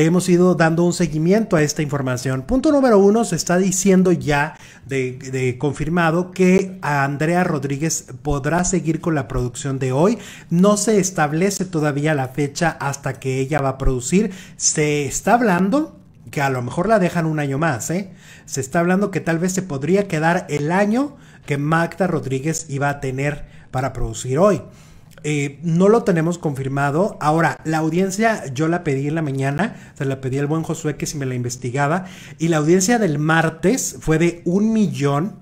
hemos ido dando un seguimiento a esta información. Punto número uno, se está diciendo ya de, confirmado que Andrea Rodríguez podrá seguir con la producción de hoy. No se establece todavía la fecha hasta que ella va a producir. Se está hablando que a lo mejor la dejan un año más, ¿eh? Se está hablando que tal vez se podría quedar el año que Magda Rodríguez iba a tener para producir hoy. Eh, no lo tenemos confirmado. Ahora, la audiencia yo la pedí en la mañana, se la pedí al buen Josué que si me la investigaba, y la audiencia del martes fue de un millón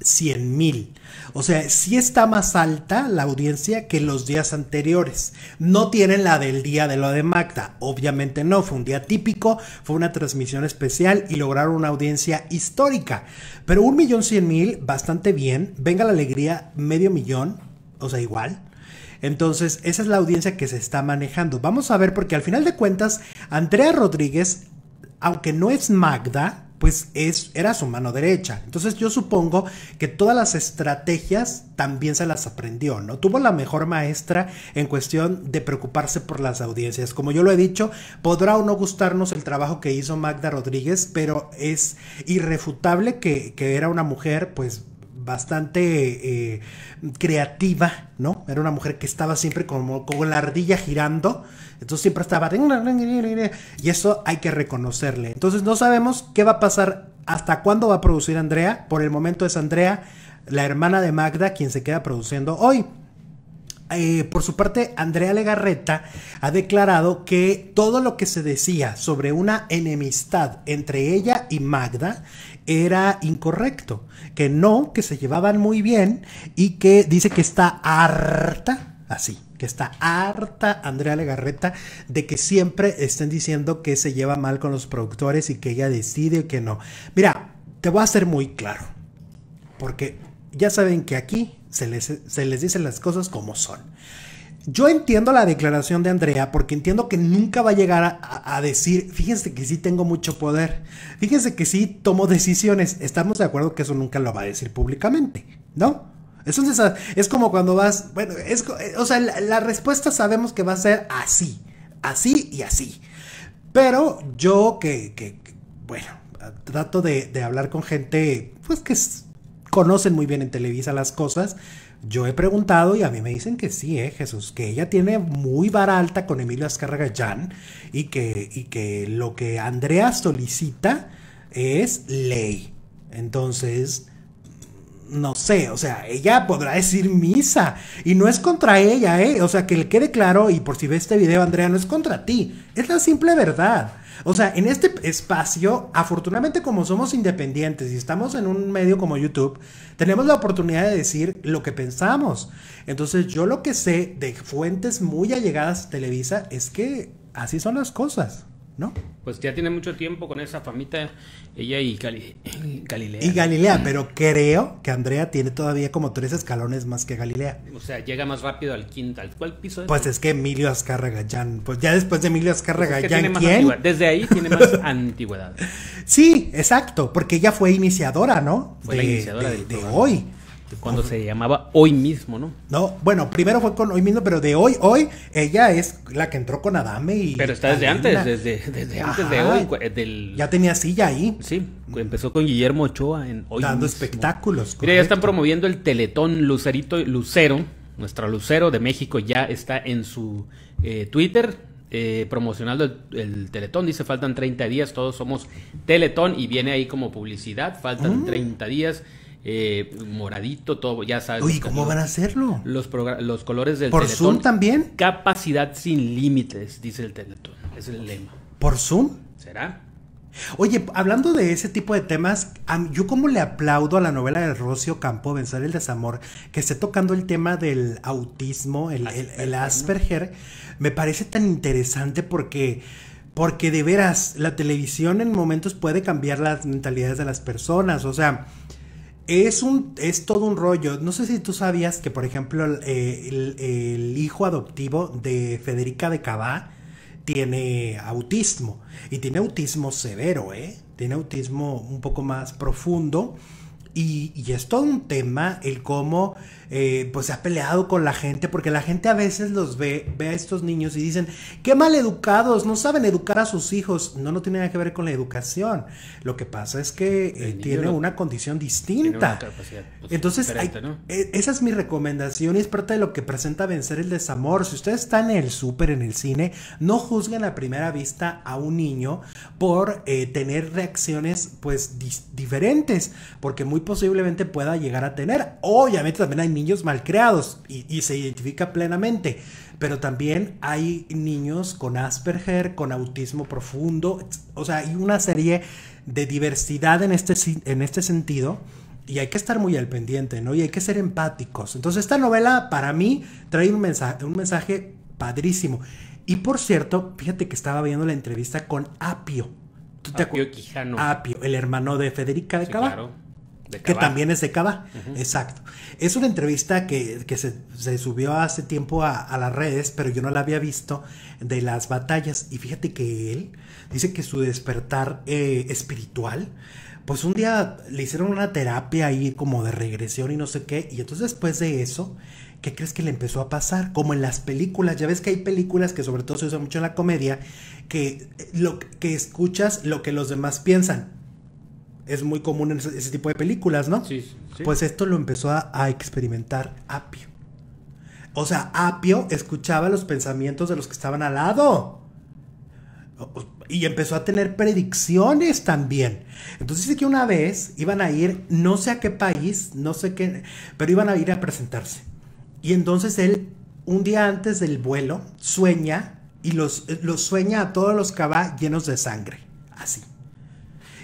cien mil. O sea, sí está más alta la audiencia que los días anteriores. No tienen la del día de lo de Magda, obviamente no, fue un día típico, fue una transmisión especial y lograron una audiencia histórica. Pero un millón cien mil, bastante bien. Venga la alegría, medio millón, o sea, igual. Entonces, esa es la audiencia que se está manejando. Vamos a ver, porque al final de cuentas, Andrea Rodríguez, aunque no es Magda, pues es, era su mano derecha. Entonces yo supongo que todas las estrategias también se las aprendió, ¿no? Tuvo la mejor maestra en cuestión de preocuparse por las audiencias. Como yo lo he dicho, podrá o no gustarnos el trabajo que hizo Magda Rodríguez, pero es irrefutable que, que era una mujer, pues bastante eh, creativa, ¿no? Era una mujer que estaba siempre como con la ardilla girando, entonces siempre estaba... Y eso hay que reconocerle. Entonces no sabemos qué va a pasar, hasta cuándo va a producir Andrea. Por el momento es Andrea, la hermana de Magda, quien se queda produciendo hoy. Eh, por su parte, Andrea Legarreta ha declarado que todo lo que se decía sobre una enemistad entre ella y Magda era incorrecto, que no, que se llevaban muy bien y que dice que está harta, así, que está harta Andrea Legarreta de que siempre estén diciendo que se lleva mal con los productores y que ella decide que no. Mira, te voy a ser muy claro, porque ya saben que aquí se les, se les dicen las cosas como son. Yo entiendo la declaración de Andrea porque entiendo que nunca va a llegar a, decir, fíjense que sí tengo mucho poder, fíjense que sí tomo decisiones. Estamos de acuerdo que eso nunca lo va a decir públicamente, ¿no? Entonces es como cuando vas, bueno, o sea, la, respuesta sabemos que va a ser así, así y así. Pero yo que, bueno, trato de, de hablar con gente, pues que es conocen muy bien en Televisa las cosas. Yo he preguntado y a mí me dicen que sí, eh, Jesús, que ella tiene muy vara alta con Emilio Azcárraga Jan y que, y que lo que Andrea solicita es ley. Entonces, o sea, ella podrá decir misa y no es contra ella, ¿eh? O sea, que le quede claro y por si ve este video, Andrea, no es contra ti, es la simple verdad. O sea, en este espacio, afortunadamente como somos independientes y estamos en un medio como YouTube, tenemos la oportunidad de decir lo que pensamos. Entonces yo lo que sé de fuentes muy allegadas a Televisa es que así son las cosas, ¿no? pues ya tiene mucho tiempo con esa famita ella y, Galilea. Y Galilea, pero creo que Andrea tiene todavía como tres escalones más que Galilea. O sea, llega más rápido al quinto. ¿Al cuál piso es? Pues es que Emilio Azcárraga pues ya después de Emilio Azcárraga pues ¿quién? Desde ahí tiene más antigüedad. Sí, exacto, porque ella fue iniciadora, ¿no? Fue la iniciadora de hoy. Este, cuando se llamaba Hoy mismo, ¿no? No, bueno, primero fue con Hoy mismo, pero de hoy, hoy, ella es la que entró con Adame y. Pero está desde antes, desde, antes de hoy. Ya tenía silla ahí. Sí, empezó con Guillermo Ochoa en Hoy. Dando espectáculos. Mira, ya están promoviendo el Teletón Lucerito Lucero, nuestra Lucero de México ya está en su eh, Twitter. Eh, promocionando el, Teletón. Dice, faltan 30 días, todos somos Teletón y viene ahí como publicidad, faltan 30 mm. días eh, moradito, todo, ya sabes. Uy, ¿cómo van a hacerlo? Los, los colores del ¿Por Zoom también? Capacidad sin límites, dice el Teletón. Es el lema. ¿Por Zoom? ¿Será? Oye, hablando de ese tipo de temas, yo como le aplaudo a la novela de Rocío Campo, Vencer el Desamor, que esté tocando el tema del autismo, el Asperger, el, Asperger me parece tan interesante porque... Porque de veras, la televisión en momentos puede cambiar las mentalidades de las personas. O sea, es, un, es todo un rollo. No sé si tú sabías que, por ejemplo, el, hijo adoptivo de Federica de Cabá tiene autismo. Y tiene autismo severo, ¿eh? Tiene autismo un poco más profundo. Y, es todo un tema el cómo eh, pues, se pues ha peleado con la gente, porque la gente a veces los ve, ve a estos niños y dicen, qué mal educados, no saben educar a sus hijos. No, no tiene nada que ver con la educación. Lo que pasa es que eh, tiene una condición distinta. Pues, Entonces, e, esa es mi recomendación y es parte de lo que presenta Vencer el Desamor. Si ustedes están en el súper, en el cine, no juzguen a primera vista a un niño por eh, tener reacciones pues diferentes, porque muy posiblemente pueda llegar a tener. Obviamente también hay niños malcreados y, y se identifica plenamente, pero también hay niños con Asperger, con autismo profundo, o sea, hay una serie de diversidad en este, en este sentido y hay que estar muy al pendiente, ¿no? Y hay que ser empáticos. Entonces esta novela para mí trae un mensaje, un mensaje padrísimo. Y por cierto, fíjate que estaba viendo la entrevista con Apio. ¿Tú Apio te Quijano. Apio, el hermano de Federica de sí, que también es de Cava. Exacto. Es una entrevista que, se, subió hace tiempo a, las redes, pero yo no la había visto, de las batallas. Y fíjate que él dice que su despertar eh, espiritual, pues un día le hicieron una terapia ahí como de regresión y no sé qué. Y entonces después de eso, ¿qué crees que le empezó a pasar? Como en las películas, ya ves que hay películas que sobre todo se usan mucho en la comedia, que eh, lo que escuchas lo que los demás piensan es muy común en ese, tipo de películas, ¿no? Sí, sí. Pues esto lo empezó a, experimentar Apio. O sea, Apio escuchaba los pensamientos de los que estaban al lado. Y empezó a tener predicciones también. Entonces dice que una vez iban a ir, no sé a qué país, no sé qué, pero iban a ir a presentarse. Y entonces él, un día antes del vuelo, sueña y los, eh, los sueña a todos los que va llenos de sangre. Así.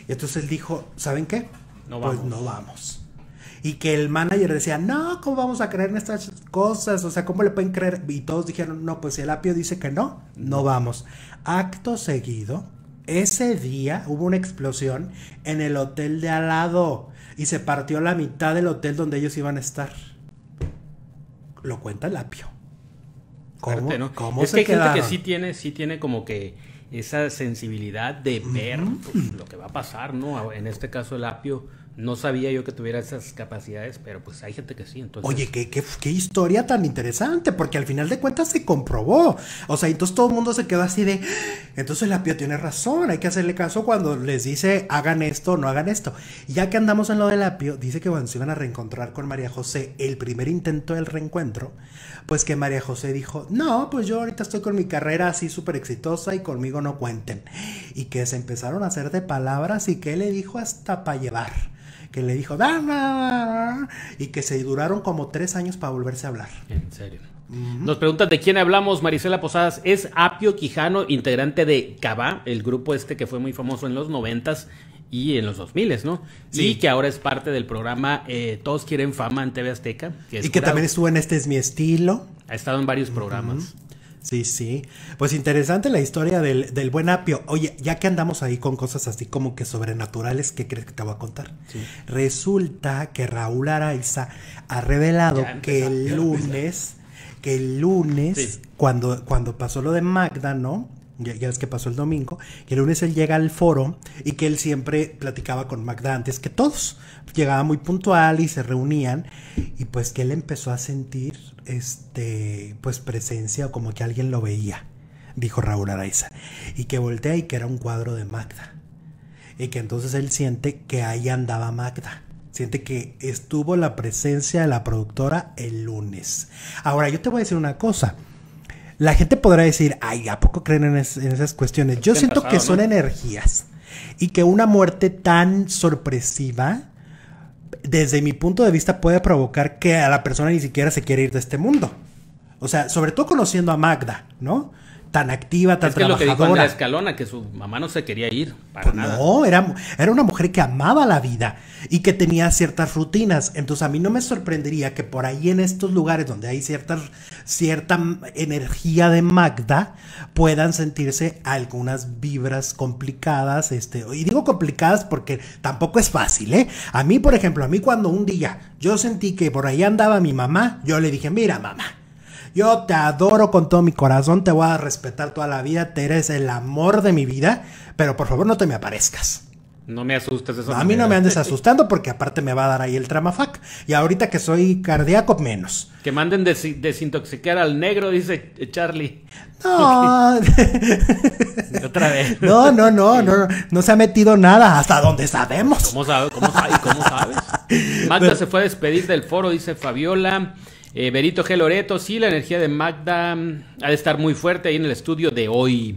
Y entonces él dijo, ¿saben qué? No pues vamos. Pues no vamos. Y que el manager decía, no, ¿cómo vamos a creer en estas cosas? O sea, ¿cómo le pueden creer? Y todos dijeron, no, pues el apio dice que no, no vamos. Acto seguido, ese día hubo una explosión en el hotel de al lado y se partió la mitad del hotel donde ellos iban a estar. Lo cuenta el apio. ¿Cómo, ¿no? es que hay gente que sí tiene, sí tiene como que esa sensibilidad de ver pues, lo que va a pasar, ¿no? En este caso el apio no sabía yo que tuviera esas capacidades, pero pues hay gente que sí. Entonces... Oye, ¿qué, qué, historia tan interesante, porque al final de cuentas se comprobó. O sea, entonces todo el mundo se quedó así de, entonces la Pio tiene razón, hay que hacerle caso cuando les dice hagan esto, o no hagan esto. ya que andamos en lo de la Pio, dice que cuando se iban a reencontrar con María José, el primer intento del reencuentro, pues que María José dijo, no, pues yo ahorita estoy con mi carrera así súper exitosa y conmigo no cuenten. Y que se empezaron a hacer de palabras y que le dijo hasta para llevar que le dijo y que se duraron como tres años para volverse a hablar. En serio. Nos preguntan de quién hablamos, Marisela Posadas. Es Apio Quijano, integrante de Cava, el grupo este que fue muy famoso en los noventas y en los 2000, ¿no? Sí. Y que ahora es parte del programa eh, Todos quieren fama en TV Azteca. y que también estuvo en Este es mi estilo. Ha estado en varios programas. Sí, sí. Pues interesante la historia del, buen apio. Oye, ya que andamos ahí con cosas así como que sobrenaturales, ¿qué crees que te voy a contar? Resulta que Raúl Araiza ha revelado que el lunes, que el lunes, cuando, cuando pasó lo de Magda, ¿no? ya, ya, ves que pasó el domingo, que el lunes él llega al foro y que él siempre platicaba con Magda antes que todos, llegaba muy puntual y se reunían, y pues que él empezó a sentir, este, pues presencia o como que alguien lo veía, dijo Raúl Araiza, y que voltea y que era un cuadro de Magda, y que entonces él siente que ahí andaba Magda. Siente que estuvo la presencia de la productora el lunes. Ahora, yo te voy a decir una cosa. La gente podrá decir, ay, ¿a poco creen en, esas cuestiones? Yo siento que son energías y que una muerte tan sorpresiva, desde mi punto de vista, puede provocar que a la persona ni siquiera se quiera ir de este mundo. O sea, sobre todo conociendo a Magda, ¿no? tan activa, tan es que Lo que dijo Escalona, que su mamá no se quería ir. Para pues nada. No, era, era una mujer que amaba la vida y que tenía ciertas rutinas. Entonces a mí no me sorprendería que por ahí en estos lugares donde hay cierta, cierta energía de Magda puedan sentirse algunas vibras complicadas. Este, y digo complicadas porque tampoco es fácil. ¿eh? A mí, por ejemplo, a mí cuando un día yo sentí que por ahí andaba mi mamá, yo le dije, mira mamá yo te adoro con todo mi corazón, te voy a respetar toda la vida, te eres el amor de mi vida, pero por favor no te me aparezcas. No me asustes eso. a mí no me andes asustando porque aparte me va a dar ahí el tramafac. Y ahorita que soy cardíaco, menos. Que manden desintoxicar al negro, dice Charlie. No. Otra vez. No, no, no, no, no. se ha metido nada hasta donde sabemos. ¿Cómo, cómo, sabes? Magda se fue a despedir del foro, dice Fabiola. Eh, Berito G. Loreto, sí, la energía de Magda mm, ha de estar muy fuerte ahí en el estudio de hoy.